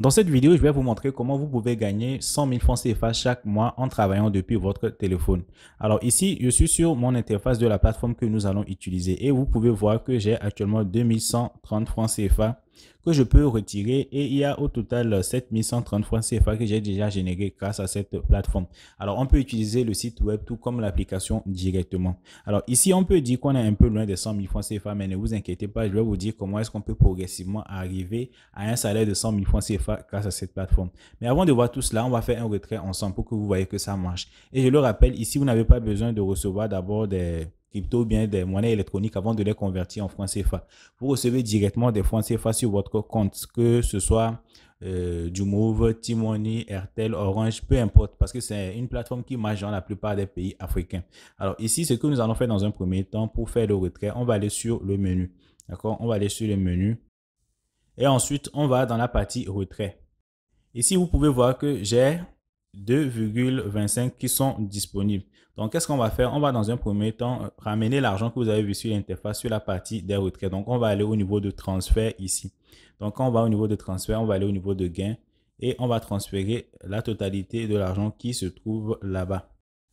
Dans cette vidéo, je vais vous montrer comment vous pouvez gagner 100 000 francs CFA chaque mois en travaillant depuis votre téléphone. Alors ici, je suis sur mon interface de la plateforme que nous allons utiliser et vous pouvez voir que j'ai actuellement 2130 francs CFA que je peux retirer et il y a au total 7130 francs CFA que j'ai déjà généré grâce à cette plateforme. Alors on peut utiliser le site web tout comme l'application directement. Alors ici on peut dire qu'on est un peu loin des 100 000 francs CFA mais ne vous inquiétez pas, je vais vous dire comment est-ce qu'on peut progressivement arriver à un salaire de 100 000 francs CFA grâce à cette plateforme. Mais avant de voir tout cela, on va faire un retrait ensemble pour que vous voyez que ça marche. Et je le rappelle, ici vous n'avez pas besoin de recevoir d'abord des crypto bien des monnaies électroniques avant de les convertir en francs CFA. Vous recevez directement des francs CFA sur votre compte, que ce soit du euh, Move, Timoni, Airtel, Orange, peu importe, parce que c'est une plateforme qui marche dans la plupart des pays africains. Alors ici, ce que nous allons faire dans un premier temps pour faire le retrait, on va aller sur le menu. D'accord On va aller sur le menu. Et ensuite, on va dans la partie retrait. Ici, vous pouvez voir que j'ai 2,25 qui sont disponibles. Donc, qu'est-ce qu'on va faire On va dans un premier temps euh, ramener l'argent que vous avez vu sur l'interface sur la partie des retraits. Donc, on va aller au niveau de transfert ici. Donc, quand on va au niveau de transfert, on va aller au niveau de gain et on va transférer la totalité de l'argent qui se trouve là-bas.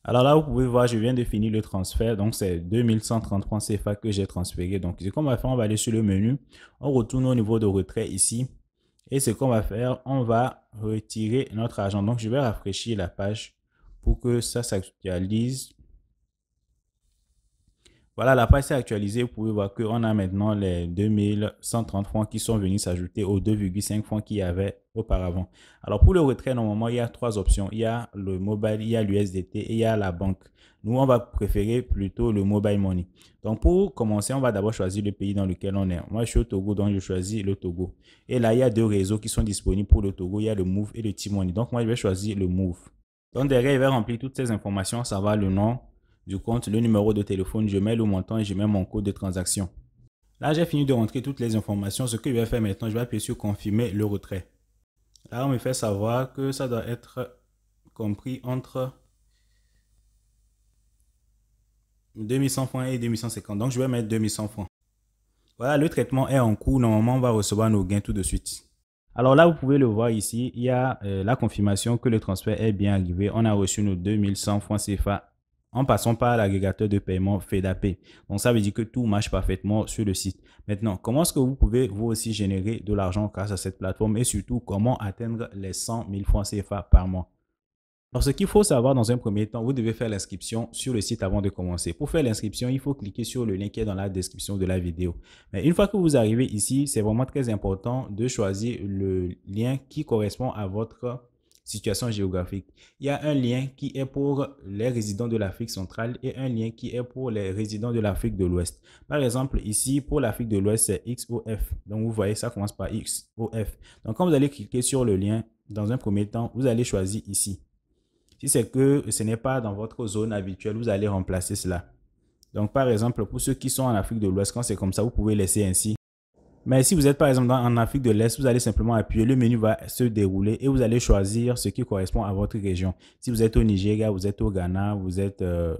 Alors là, vous pouvez voir, je viens de finir le transfert. Donc, c'est 2133 CFA que j'ai transféré. Donc, ce qu'on va faire, on va aller sur le menu. On retourne au niveau de retrait ici. Et ce qu'on va faire, on va retirer notre argent. Donc, je vais rafraîchir la page pour que ça s'actualise voilà, la page s'est actualisée. Vous pouvez voir qu'on a maintenant les 2130 francs qui sont venus s'ajouter aux 2,5 francs qu'il y avait auparavant. Alors, pour le retrait, normalement, il y a trois options. Il y a le mobile, il y a l'USDT et il y a la banque. Nous, on va préférer plutôt le mobile money. Donc, pour commencer, on va d'abord choisir le pays dans lequel on est. Moi, je suis au Togo, donc je choisis le Togo. Et là, il y a deux réseaux qui sont disponibles pour le Togo. Il y a le Move et le T-Money. Donc, moi, je vais choisir le Move. Donc, derrière, il va remplir toutes ces informations. Ça va le nom, du compte, le numéro de téléphone, je mets le montant et je mets mon code de transaction. Là, j'ai fini de rentrer toutes les informations. Ce que je vais faire maintenant, je vais appuyer sur confirmer le retrait. Là, on me fait savoir que ça doit être compris entre 2100 francs et 2150. Donc, je vais mettre 2100 francs. Voilà, le traitement est en cours. Normalement, on va recevoir nos gains tout de suite. Alors là, vous pouvez le voir ici, il y a euh, la confirmation que le transfert est bien arrivé. On a reçu nos 2100 francs CFA en passant par l'agrégateur de paiement FedAP. Donc, ça veut dire que tout marche parfaitement sur le site. Maintenant, comment est-ce que vous pouvez vous aussi générer de l'argent grâce à cette plateforme et surtout comment atteindre les 100 000 francs CFA par mois? Alors, ce qu'il faut savoir dans un premier temps, vous devez faire l'inscription sur le site avant de commencer. Pour faire l'inscription, il faut cliquer sur le lien qui est dans la description de la vidéo. Mais une fois que vous arrivez ici, c'est vraiment très important de choisir le lien qui correspond à votre situation géographique. Il y a un lien qui est pour les résidents de l'Afrique centrale et un lien qui est pour les résidents de l'Afrique de l'Ouest. Par exemple, ici, pour l'Afrique de l'Ouest, c'est XOF. Donc, vous voyez, ça commence par XOF. Donc, quand vous allez cliquer sur le lien, dans un premier temps, vous allez choisir ici. Si c'est que ce n'est pas dans votre zone habituelle, vous allez remplacer cela. Donc, par exemple, pour ceux qui sont en Afrique de l'Ouest, quand c'est comme ça, vous pouvez laisser ainsi. Mais si vous êtes par exemple en Afrique de l'Est, vous allez simplement appuyer, le menu va se dérouler et vous allez choisir ce qui correspond à votre région. Si vous êtes au Nigeria, vous êtes au Ghana, vous êtes euh,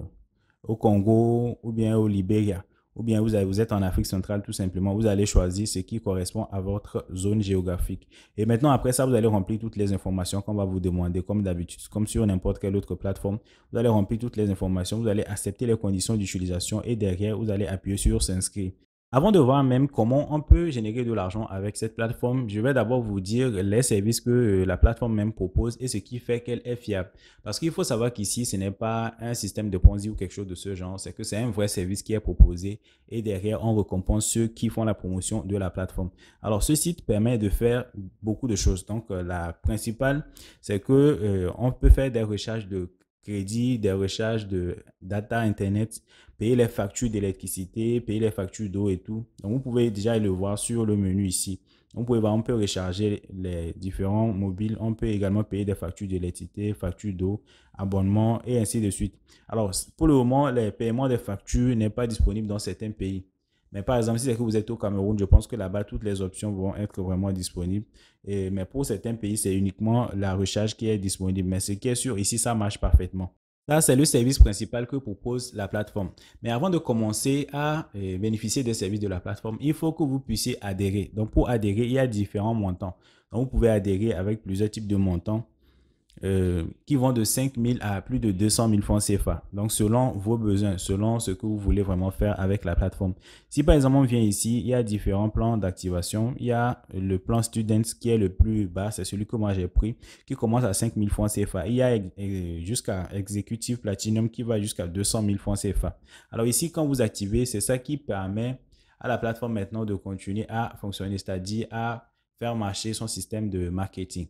au Congo ou bien au Libéria, ou bien vous êtes en Afrique centrale tout simplement, vous allez choisir ce qui correspond à votre zone géographique. Et maintenant, après ça, vous allez remplir toutes les informations qu'on va vous demander, comme d'habitude, comme sur n'importe quelle autre plateforme. Vous allez remplir toutes les informations, vous allez accepter les conditions d'utilisation et derrière, vous allez appuyer sur s'inscrire. Avant de voir même comment on peut générer de l'argent avec cette plateforme, je vais d'abord vous dire les services que euh, la plateforme même propose et ce qui fait qu'elle est fiable. Parce qu'il faut savoir qu'ici, ce n'est pas un système de Ponzi ou quelque chose de ce genre, c'est que c'est un vrai service qui est proposé et derrière, on récompense ceux qui font la promotion de la plateforme. Alors, ce site permet de faire beaucoup de choses. Donc, euh, la principale, c'est que euh, on peut faire des recherches de crédit, des recharges de data Internet, payer les factures d'électricité, payer les factures d'eau et tout. Donc, vous pouvez déjà le voir sur le menu ici. On peut, on peut recharger les différents mobiles. On peut également payer des factures d'électricité, factures d'eau, abonnements et ainsi de suite. Alors, pour le moment, le paiement des factures n'est pas disponible dans certains pays. Mais par exemple, si c'est que vous êtes au Cameroun, je pense que là-bas, toutes les options vont être vraiment disponibles. mais pour certains pays, c'est uniquement la recherche qui est disponible. Mais ce qui est sûr, ici, ça marche parfaitement. Là, c'est le service principal que propose la plateforme. Mais avant de commencer à eh, bénéficier des services de la plateforme, il faut que vous puissiez adhérer. Donc, pour adhérer, il y a différents montants. Donc, vous pouvez adhérer avec plusieurs types de montants euh, qui vont de 5 000 à plus de 200 000 francs CFA. Donc, selon vos besoins, selon ce que vous voulez vraiment faire avec la plateforme. Si par exemple, on vient ici, il y a différents plans d'activation. Il y a le plan Students qui est le plus bas, c'est celui que moi j'ai pris, qui commence à 5 000 francs CFA. Il y a euh, jusqu'à Executive Platinum qui va jusqu'à 200 000 francs CFA. Alors ici, quand vous activez, c'est ça qui permet à la plateforme maintenant de continuer à fonctionner, c'est-à-dire à faire marcher son système de marketing.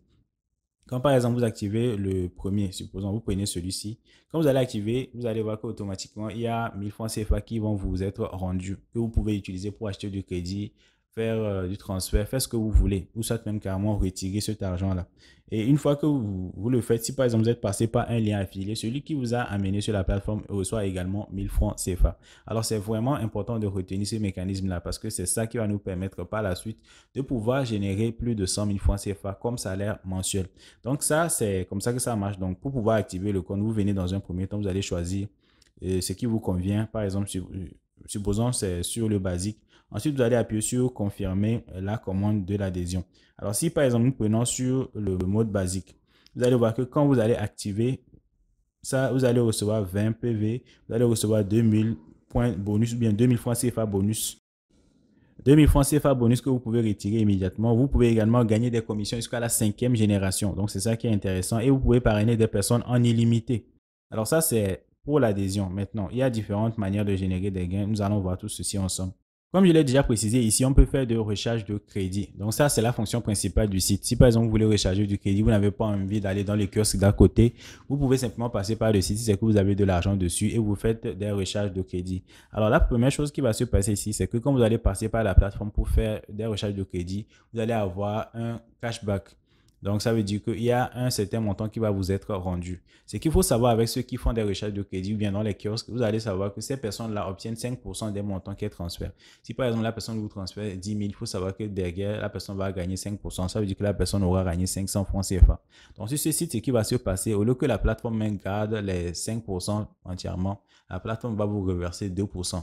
Quand par exemple vous activez le premier, supposons vous prenez celui-ci, quand vous allez activer, vous allez voir qu'automatiquement il y a 1000 francs CFA qui vont vous être rendus, que vous pouvez utiliser pour acheter du crédit, faire euh, du transfert, faire ce que vous voulez, Vous souhaitez même carrément retirer cet argent-là. Et une fois que vous, le faites, si par exemple vous êtes passé par un lien affilié, celui qui vous a amené sur la plateforme reçoit également 1000 francs CFA. Alors c'est vraiment important de retenir ce mécanisme-là parce que c'est ça qui va nous permettre par la suite de pouvoir générer plus de 100 000 francs CFA comme salaire mensuel. Donc ça, c'est comme ça que ça marche. Donc pour pouvoir activer le compte, vous venez dans un premier temps, vous allez choisir euh, ce qui vous convient. Par exemple, euh, supposons c'est sur le basique Ensuite, vous allez appuyer sur confirmer la commande de l'adhésion. Alors, si par exemple, nous prenons sur le mode basique, vous allez voir que quand vous allez activer ça, vous allez recevoir 20 PV, vous allez recevoir 2000 points bonus ou bien 2000 francs CFA bonus. 2000 francs CFA bonus que vous pouvez retirer immédiatement. Vous pouvez également gagner des commissions jusqu'à la cinquième génération. Donc, c'est ça qui est intéressant. Et vous pouvez parrainer des personnes en illimité. Alors, ça, c'est pour l'adhésion. Maintenant, il y a différentes manières de générer des gains. Nous allons voir tout ceci ensemble. Comme je l'ai déjà précisé, ici, on peut faire des recharges de crédit. Donc ça, c'est la fonction principale du site. Si par exemple, vous voulez recharger du crédit, vous n'avez pas envie d'aller dans les kiosques d'à côté, vous pouvez simplement passer par le site c'est que vous avez de l'argent dessus et vous faites des recharges de crédit. Alors la première chose qui va se passer ici, c'est que quand vous allez passer par la plateforme pour faire des recharges de crédit, vous allez avoir un cashback. Donc, ça veut dire qu'il y a un certain montant qui va vous être rendu. Ce qu'il faut savoir avec ceux qui font des recherches de crédit ou bien dans les kiosques, vous allez savoir que ces personnes-là obtiennent 5% des montants qu'elles transfèrent. Si par exemple la personne vous transfère 10 000, il faut savoir que derrière, la personne va gagner 5%. Ça veut dire que la personne aura gagné 500 francs CFA. Donc, sur ce site, ce qui va se passer, au lieu que la plateforme garde les 5% entièrement, la plateforme va vous reverser 2%.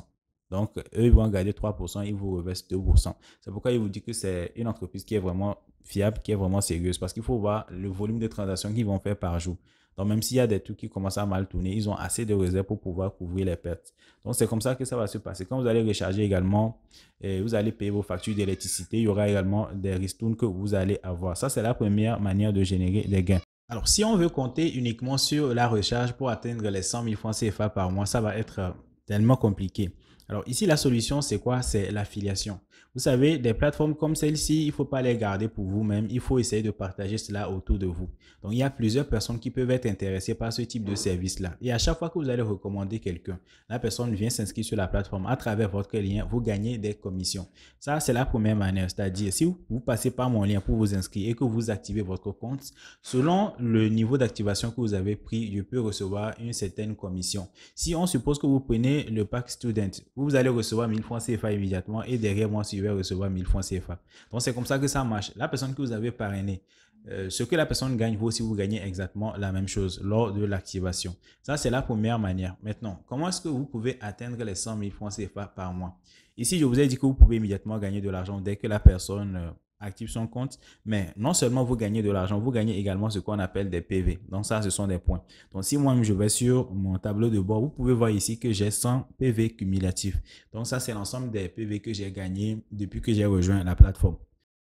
Donc, eux, ils vont garder 3%, ils vous reversent 2%. C'est pourquoi ils vous disent que c'est une entreprise qui est vraiment fiable, qui est vraiment sérieuse, parce qu'il faut voir le volume de transactions qu'ils vont faire par jour. Donc, même s'il y a des trucs qui commencent à mal tourner, ils ont assez de réserves pour pouvoir couvrir les pertes. Donc, c'est comme ça que ça va se passer. Quand vous allez recharger également, et eh, vous allez payer vos factures d'électricité, il y aura également des ristournes que vous allez avoir. Ça, c'est la première manière de générer des gains. Alors, si on veut compter uniquement sur la recharge pour atteindre les 100 000 francs CFA par mois, ça va être euh, tellement compliqué. Alors ici, la solution, c'est quoi C'est l'affiliation. Vous savez, des plateformes comme celle-ci, il ne faut pas les garder pour vous-même. Il faut essayer de partager cela autour de vous. Donc, il y a plusieurs personnes qui peuvent être intéressées par ce type de service-là. Et à chaque fois que vous allez recommander quelqu'un, la personne vient s'inscrire sur la plateforme. À travers votre lien, vous gagnez des commissions. Ça, c'est la première manière. C'est-à-dire, si vous passez par mon lien pour vous inscrire et que vous activez votre compte, selon le niveau d'activation que vous avez pris, je peux recevoir une certaine commission. Si on suppose que vous prenez le pack student, vous allez recevoir 1000 francs CFA immédiatement et derrière moi si vous recevoir 1000 francs CFA. Donc, c'est comme ça que ça marche. La personne que vous avez parrainée, euh, ce que la personne gagne, vous aussi, vous gagnez exactement la même chose lors de l'activation. Ça, c'est la première manière. Maintenant, comment est-ce que vous pouvez atteindre les 100 000 francs CFA par mois Ici, je vous ai dit que vous pouvez immédiatement gagner de l'argent dès que la personne euh, active son compte. Mais non seulement vous gagnez de l'argent, vous gagnez également ce qu'on appelle des PV. Donc ça, ce sont des points. Donc si moi je vais sur mon tableau de bord, vous pouvez voir ici que j'ai 100 PV cumulatifs. Donc ça, c'est l'ensemble des PV que j'ai gagné depuis que j'ai rejoint la plateforme.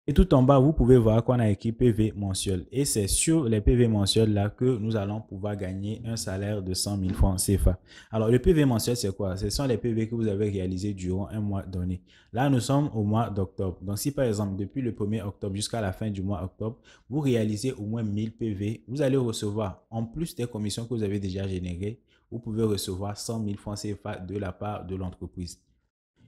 Et tout en bas, vous pouvez voir qu'on a écrit PV mensuel. Et c'est sur les PV mensuels là que nous allons pouvoir gagner un salaire de 100 000 francs CFA. Alors, le PV mensuel, c'est quoi Ce sont les PV que vous avez réalisés durant un mois donné. Là, nous sommes au mois d'octobre. Donc, si par exemple, depuis le 1er octobre jusqu'à la fin du mois octobre, vous réalisez au moins 1000 PV, vous allez recevoir, en plus des commissions que vous avez déjà générées, vous pouvez recevoir 100 000 francs CFA de la part de l'entreprise.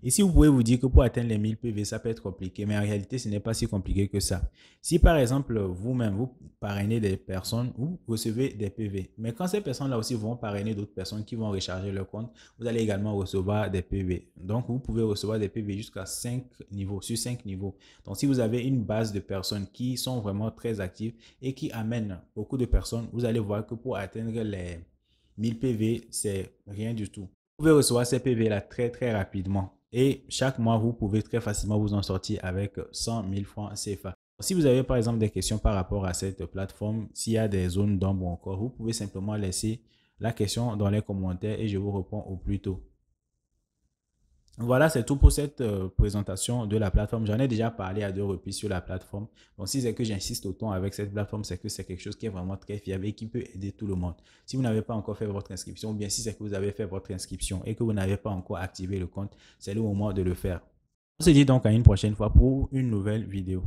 Ici, vous pouvez vous dire que pour atteindre les 1000 PV, ça peut être compliqué, mais en réalité, ce n'est pas si compliqué que ça. Si par exemple, vous-même, vous parrainez des personnes, vous recevez des PV. Mais quand ces personnes-là aussi vont parrainer d'autres personnes qui vont recharger leur compte, vous allez également recevoir des PV. Donc, vous pouvez recevoir des PV jusqu'à 5 niveaux, sur 5 niveaux. Donc, si vous avez une base de personnes qui sont vraiment très actives et qui amènent beaucoup de personnes, vous allez voir que pour atteindre les 1000 PV, c'est rien du tout. Vous pouvez recevoir ces PV là très très rapidement. Et chaque mois, vous pouvez très facilement vous en sortir avec 100 000 francs CFA. Si vous avez par exemple des questions par rapport à cette plateforme, s'il y a des zones d'ombre encore, vous pouvez simplement laisser la question dans les commentaires et je vous réponds au plus tôt. Voilà, c'est tout pour cette euh, présentation de la plateforme. J'en ai déjà parlé à deux reprises sur la plateforme. Donc, si c'est que j'insiste autant avec cette plateforme, c'est que c'est quelque chose qui est vraiment très fiable et qui peut aider tout le monde. Si vous n'avez pas encore fait votre inscription, ou bien si c'est que vous avez fait votre inscription et que vous n'avez pas encore activé le compte, c'est le moment de le faire. On se dit donc à une prochaine fois pour une nouvelle vidéo.